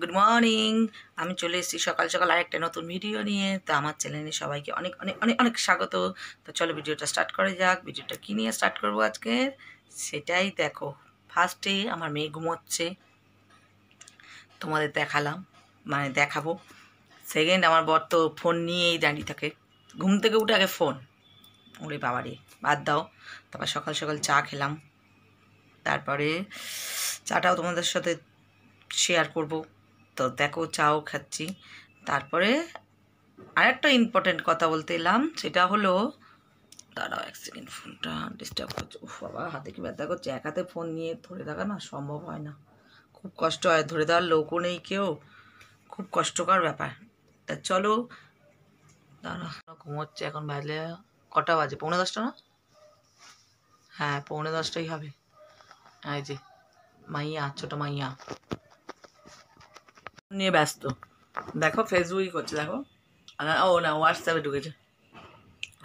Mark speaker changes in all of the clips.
Speaker 1: good morning আমি চলে এসেছি সকাল সকাল আরেকটা নতুন ভিডিও নিয়ে তো আমার চ্যানেলে সবাইকে অনেক অনেক অনেক অনেক স্বাগত তো চলো ভিডিওটা স্টার্ট করা যাক ভিডিওটা কী নিয়ে স্টার্ট করবো আজকে সেটাই দেখো ফার্স্টে আমার মেয়ে ঘুমোচ্ছে তোমাদের দেখালাম মানে দেখাবো সেকেন্ড আমার বর তো ফোন নিয়েই দাঁড়িয়ে থাকে ঘুম থেকে উঠে আগে ফোন ওরে বাবারে বাদ দাও তারপর সকাল সকাল চা খেলাম তারপরে চাটাও তোমাদের সাথে শেয়ার করব তো দেখো চাও খাচ্ছি তারপরে আরেকটা ইম্পর্টেন্ট কথা বলতে এলাম সেটা হলো দাঁড়াও এক সেকেন্ড ফোনটা ডিস্টার্ব করছে ও বাবা হাতে কি ব্যথা করছে এক হাতে ফোন নিয়ে ধরে থাকা না সম্ভব হয় না খুব কষ্ট হয় ধরে দেওয়ার লোকও নেই কেউ খুব কষ্টকর ব্যাপার তা চলো দাঁড়া ঘুমোচ্ছে এখন বাজলে কটা বাজে পৌনে দশটা না হ্যাঁ পৌনে দশটাই হবে হ্যাঁ যে মাইয়া ছোটো মাইয়া নিয়ে ব্যস্ত দেখো ফেসবুকই করছে দেখো ও না হোয়াটসঅ্যাপে ঢুকেছে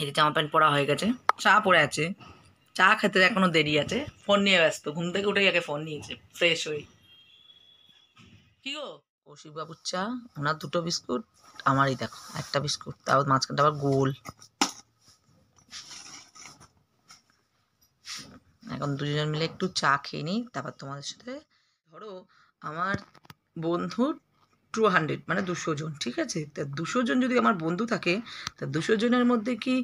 Speaker 1: এই যে জামা প্যান্ট পরা হয়ে গেছে চা পরে আছে চা খেতে এখনও দেরি আছে ফোন নিয়ে ব্যস্ত ঘুম থেকে উঠেই আগে ফোন নিয়েছে ফ্রেশ হয়ে কি গো কৌশিকবাবুর চা ওনার দুটো বিস্কুট আমারই দেখো একটা বিস্কুট তাও মাঝখানটা আবার গোল এখন দুজন মিলে একটু চা খেয়ে নিই তারপর তোমাদের সাথে ধরো আমার বন্ধুর টু হান্ড্রেড মানে দুশো জন ঠিক আছে তা দুশো জন যদি আমার বন্ধু থাকে তা দুশো জনের মধ্যে কি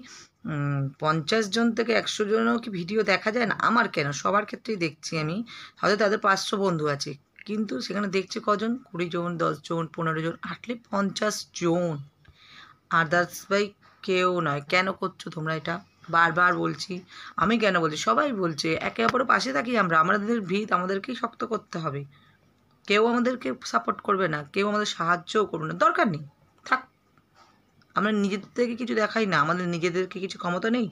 Speaker 1: পঞ্চাশ জন থেকে একশো জনেরও কি ভিডিও দেখা যায় না আমার কেন সবার ক্ষেত্রেই দেখছি আমি হয়তো তাদের পাঁচশো বন্ধু আছে কিন্তু সেখানে দেখছে কজন কুড়ি জন দশ জন পনেরো জন আটলে পঞ্চাশ জন আদার্স বাই কেউ নয় কেন করছো তোমরা এটা বারবার বলছি আমি কেন বলছি সবাই বলছে একে অপরের পাশে থাকি আমরা আমাদের ভিত আমাদেরকেই শক্ত করতে হবে কেউ আমাদেরকে সাপোর্ট করবে না কেউ আমাদের সাহায্যও করবে না দরকার নেই থাক আমরা নিজেদের থেকে কিছু দেখাই না আমাদের নিজেদেরকে কিছু ক্ষমতা নেই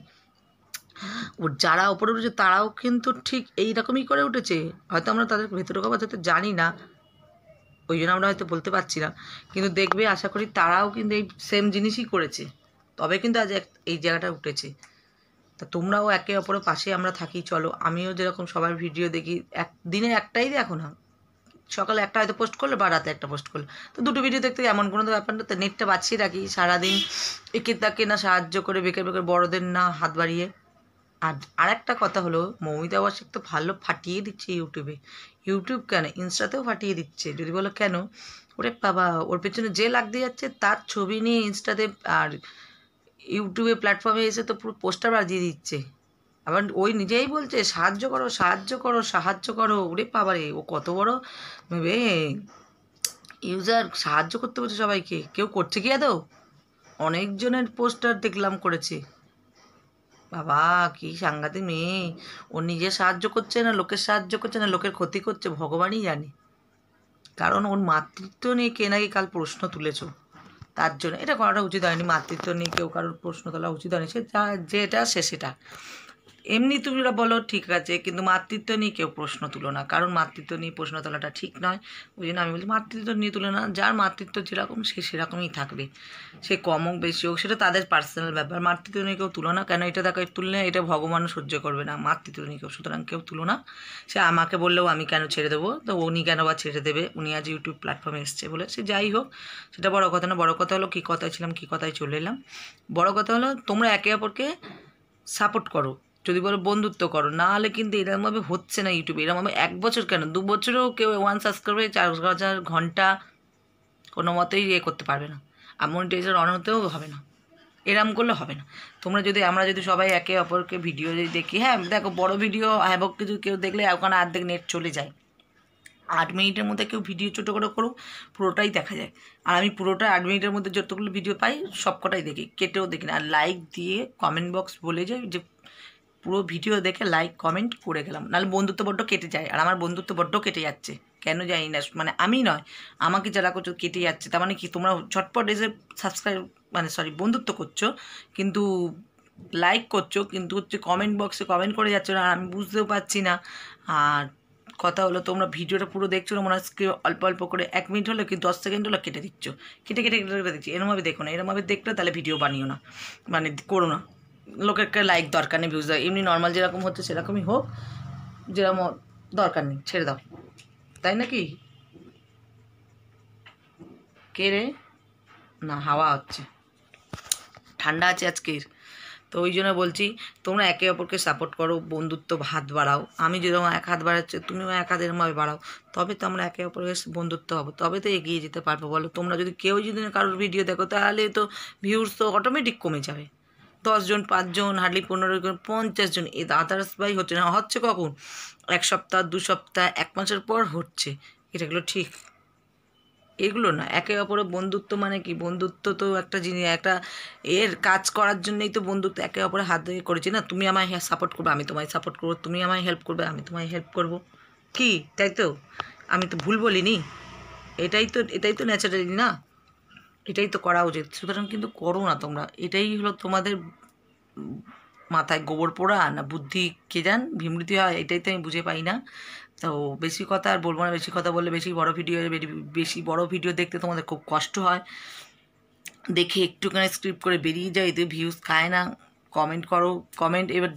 Speaker 1: যারা ওপরে উঠেছে তারাও কিন্তু ঠিক এই রকমই করে উঠেছে হয়তো আমরা তাদের ভেতরে কথা হয়তো জানি না ওই জন্য আমরা হয়তো বলতে পারছি না কিন্তু দেখবে আশা করি তারাও কিন্তু এই সেম জিনিসই করেছে তবে কিন্তু আজ এক এই জায়গাটা উঠেছে তা তোমরাও একে অপরের পাশে আমরা থাকি চলো আমিও যেরকম সবার ভিডিও দেখি এক দিনে একটাই দেখো না সকালে একটা হয়তো পোস্ট করলো বা রাতে একটা পোস্ট করলো তো দুটো ভিডিও দেখতে এমন কোনো তো ব্যাপার না তো নেটটা বাঁচিয়ে রাখি সারাদিন একে তাকে না সাহায্য করে বেকার বেকার বড়দের না হাত বাড়িয়ে আর আরেকটা কথা হলো মৌমিতা আবাসিক তো ভালো ফাটিয়ে দিচ্ছে ইউটিউবে ইউটিউব কেন ইনস্টাতেও ফাটিয়ে দিচ্ছে যদি বলো কেন ওরে বাবা ওর পেছনে যে লাগতে যাচ্ছে তার ছবি নিয়ে ইনস্টাতে আর ইউটিউবে প্ল্যাটফর্মে এসে তো পুরো পোস্টার বাজিয়ে দিচ্ছে আবার ওই নিজেই বলছে সাহায্য করো সাহায্য করো সাহায্য করো ওরে পাবারে ও কত বড় ভেবে ইউজার সাহায্য করতে বলছে সবাইকে কেউ করছে কি এত অনেকজনের পোস্টার দেখলাম করেছে বাবা কি সাংঘাতিক মেয়ে ও নিজে সাহায্য করছে না লোকের সাহায্য করছে না লোকের ক্ষতি করছে ভগবানই জানে কারণ ওর মাতৃত্ব নিয়ে কে নাকি কাল প্রশ্ন তুলেছ তার জন্য এটা করাটা উচিত হয়নি মাতৃত্ব নিয়ে কেউ কারোর প্রশ্ন তোলা উচিত হয়নি সে যা যেটা সে সেটা এমনি তুমিরা বলো ঠিক আছে কিন্তু মাতৃত্ব নিয়ে কেউ প্রশ্ন তুলো না কারণ মাতৃত্ব নিয়ে প্রশ্ন তোলাটা ঠিক নয় ওই জন্য আমি বলছি মাতৃত্ব নিয়ে তুলো না যার মাতৃত্ব যেরকম সে সেরকমই থাকবে সে কম হোক বেশি হোক সেটা তাদের পার্সোনাল ব্যাপার মাতৃত্ব নিয়ে কেউ তুলো না কেন এটা দেখো তুললে এটা ভগবানও সহ্য করবে না মাতৃত্ব নিয়ে কেউ সুতরাং কেউ তুলো না সে আমাকে বললেও আমি কেন ছেড়ে দেবো তো উনি কেন বা ছেড়ে দেবে উনি আজ ইউটিউব প্ল্যাটফর্মে এসছে বলে সে যাই হোক সেটা বড় কথা না বড় কথা হলো কী কথায় ছিলাম কী কথায় চলে এলাম বড় কথা হলো তোমরা একে অপরকে সাপোর্ট করো যদি বলো বন্ধুত্ব করো না হলে কিন্তু এরমভাবে হচ্ছে না ইউটিউবে এরমভাবে এক বছর কেন দু বছরেও কেউ ওয়ান সাবস্ক্রাইবে চার হাজার ঘন্টা কোনো মতেই ইয়ে করতে পারবে না আর মনিটাইজার অন হতেও হবে না এরম করলে হবে না তোমরা যদি আমরা যদি সবাই একে অপরকে ভিডিও যদি দেখি হ্যাঁ দেখো বড় ভিডিও হ্যাবক কিছু কেউ দেখলে ওখানে অর্ধেক নেট চলে যায় আট মিনিটের মধ্যে কেউ ভিডিও ছোটো করে করুক পুরোটাই দেখা যায় আর আমি পুরোটা আট মিনিটের মধ্যে যতগুলো ভিডিও পাই সব কটাই দেখি কেটেও দেখি না আর লাইক দিয়ে কমেন্ট বক্স বলে যায় যে পুরো ভিডিও দেখে লাইক কমেন্ট করে গেলাম নাহলে বন্ধুত্ব বড্ড কেটে যায় আর আমার বন্ধুত্ব বড্ড কেটে যাচ্ছে কেন যাই না মানে আমি নয় আমাকে যারা করছো কেটে যাচ্ছে তার মানে কি তোমরা ছটপট এসে সাবস্ক্রাইব মানে সরি বন্ধুত্ব করছো কিন্তু লাইক করছো কিন্তু হচ্ছে কমেন্ট বক্সে কমেন্ট করে যাচ্ছ না আর আমি বুঝতেও পারছি না আর কথা হলো তোমরা ভিডিওটা পুরো দেখছো না মনে হয় অল্প অল্প করে এক মিনিট হলো কি দশ সেকেন্ড হলো কেটে দিচ্ছ কেটে কেটে কেটে কেটে দিচ্ছি এরমভাবে দেখো না এরমভাবে দেখলে তাহলে ভিডিও বানিও না মানে করো না লোকের লাইক দরকার নেই ভিউজ দেয় এমনি নর্মাল যেরকম হচ্ছে সেরকমই হোক যেরকম দরকার নেই ছেড়ে দাও তাই নাকি কে রে না হাওয়া হচ্ছে ঠান্ডা আছে আজকের তো ওই জন্য বলছি তোমরা একে অপরকে সাপোর্ট করো বন্ধুত্ব হাত বাড়াও আমি যেরকম এক হাত বাড়াচ্ছি তুমিও এক হাত এরমভাবে বাড়াও তবে তো আমরা একে অপরকে বন্ধুত্ব হবো তবে তো এগিয়ে যেতে পারবো বলো তোমরা যদি কেউ যদি কারোর ভিডিও দেখো তাহলে তো ভিউজ তো অটোমেটিক কমে যাবে দশজন পাঁচজন হার্ডলি পনেরো জন পঞ্চাশ জন এ আদার্স বাই হচ্ছে না হচ্ছে কখন এক সপ্তাহ দু সপ্তাহ এক মাসের পর হচ্ছে এটাগুলো ঠিক এগুলো না একে অপরের বন্ধুত্ব মানে কি বন্ধুত্ব তো একটা জিনিস একটা এর কাজ করার জন্যই তো বন্ধুত্ব একে অপরের হাত ধরে করেছি না তুমি আমায় সাপোর্ট করবে আমি তোমায় সাপোর্ট করবো তুমি আমায় হেল্প করবে আমি তোমায় হেল্প করব কি তাই তো আমি তো ভুল বলিনি এটাই তো এটাই তো ন্যাচারালি না এটাই তো করা উচিত সুতরাং কিন্তু করো না তোমরা এটাই হলো তোমাদের মাথায় গোবর পোড়া না বুদ্ধি কে যান ভিমৃতি হয় এটাই তো আমি বুঝে পাই না তো বেশি কথা আর বলবো না বেশি কথা বললে বেশি বড় ভিডিও বেশি বড় ভিডিও দেখতে তোমাদের খুব কষ্ট হয় দেখে একটুখানি স্ক্রিপ্ট করে বেরিয়ে যায় এতে ভিউজ খায় না কমেন্ট করো কমেন্ট এবার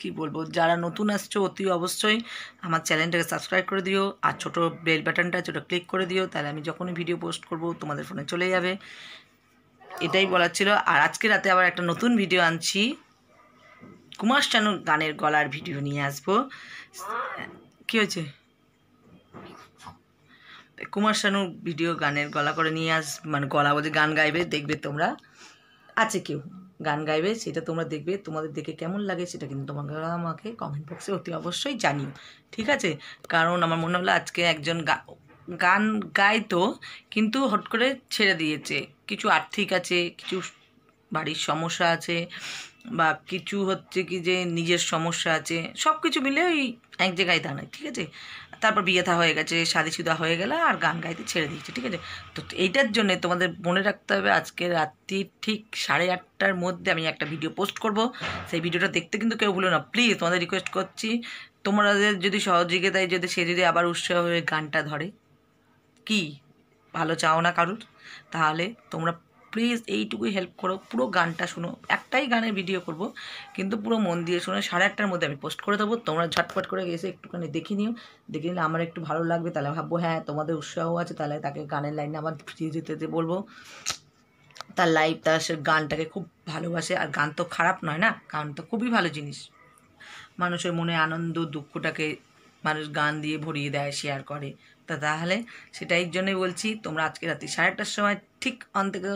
Speaker 1: কি বলবো যারা নতুন আসছো অতি অবশ্যই আমার চ্যানেলটাকে সাবস্ক্রাইব করে দিও আর ছোটো বেল বাটনটা ছোটো ক্লিক করে দিও তাহলে আমি যখনই ভিডিও পোস্ট করব তোমাদের ফোনে চলে যাবে এটাই বলার ছিল আর আজকে রাতে আবার একটা নতুন ভিডিও আনছি কুমার শানুর গানের গলার ভিডিও নিয়ে আসবো কী হয়েছে কুমার শানুর ভিডিও গানের গলা করে নিয়ে আস মানে গলা বলে গান গাইবে দেখবে তোমরা আছে কেউ গান গাইবে সেটা তোমরা দেখবে তোমাদের দেখে কেমন লাগে সেটা কিন্তু তোমাকে আমাকে কমেন্ট বক্সে অতি অবশ্যই জানিও ঠিক আছে কারণ আমার মনে হলো আজকে একজন গান গাইতো কিন্তু হট করে ছেড়ে দিয়েছে কিছু আর্থিক আছে কিছু বাড়ির সমস্যা আছে বা কিছু হচ্ছে কি যে নিজের সমস্যা আছে সব কিছু মিলে ওই এক জায়গায় দাঁড়ায় ঠিক আছে তারপর বিয়ে থা হয়ে গেছে শাদিসুদা হয়ে গেলে আর গান গাইতে ছেড়ে দিয়েছে ঠিক আছে তো এইটার জন্য তোমাদের মনে রাখতে হবে আজকে রাত্রি ঠিক সাড়ে আটটার মধ্যে আমি একটা ভিডিও পোস্ট করব সেই ভিডিওটা দেখতে কিন্তু কেউ ভুলো না প্লিজ তোমাদের রিকোয়েস্ট করছি তোমাদের যদি সহযোগিতায় যদি সে যদি আবার উৎসাহ হয়ে গানটা ধরে কি ভালো চাও না কারুর তাহলে তোমরা প্লিজ এইটুকুই হেল্প করো পুরো গানটা শোনো একটাই গানের ভিডিও করব কিন্তু পুরো মন দিয়ে শোনো সাড়ে আটটার মধ্যে আমি পোস্ট করে দেবো তোমরা ঝটপট করে এসে একটুখানি দেখে নিও দেখে নিলে আমার একটু ভালো লাগবে তাহলে ভাববো হ্যাঁ তোমাদের উৎসাহ আছে তাহলে তাকে গানের লাইনে আমার ফিরিয়ে যেতে বলবো তার লাইফ তার সে গানটাকে খুব ভালোবাসে আর গান তো খারাপ নয় না গান তো খুবই ভালো জিনিস মানুষের মনে আনন্দ দুঃখটাকে মানুষ গান দিয়ে ভরিয়ে দেয় শেয়ার করে তা তাহলে সেটাই জন্যই বলছি তোমরা আজকে রাত্রি সাড়ে আটটার সময় ঠিক অন থেকে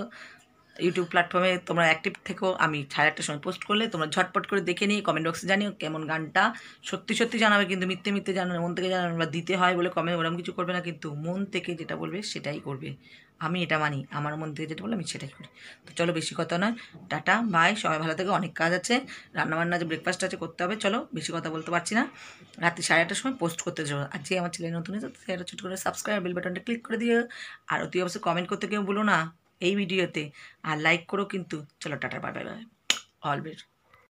Speaker 1: ইউটিউব প্ল্যাটফর্মে তোমরা অ্যাক্টিভ থেকো আমি সাড়ে আটটার সময় পোস্ট করলে তোমরা ঝটপট করে দেখে নিয়ে কমেন্ট বক্সে জানিও কেমন গানটা সত্যি সত্যি জানাবে কিন্তু মিথ্যে মিথ্যে জানাবে মন থেকে জানাবে বা দিতে হয় বলে কমেন্ট ওরকম কিছু করবে না কিন্তু মন থেকে যেটা বলবে সেটাই করবে আমি এটা মানি আমার মন থেকে যেটা বললাম আমি সেটাই করি তো চলো বেশি কথা নয় টাটা বাই সবাই ভালো থেকে অনেক কাজ আছে রান্নাবান্না যে ব্রেকফাস্ট আছে করতে হবে চলো বেশি কথা বলতে পারছি না রাত্রি সাড়ে আটটার সময় পোস্ট করতে যাবো আর যে আমার ছেলে নতুন এসেছে সেটা ছোটো করে সাবস্ক্রাইব বেল বাটনটা ক্লিক করে দিও আর অতি অবশ্যই কমেন্ট করতে কেউ বলো না এই ভিডিওতে আর লাইক করো কিন্তু চলো টাটা বাই বাই বাই অলওয়েজ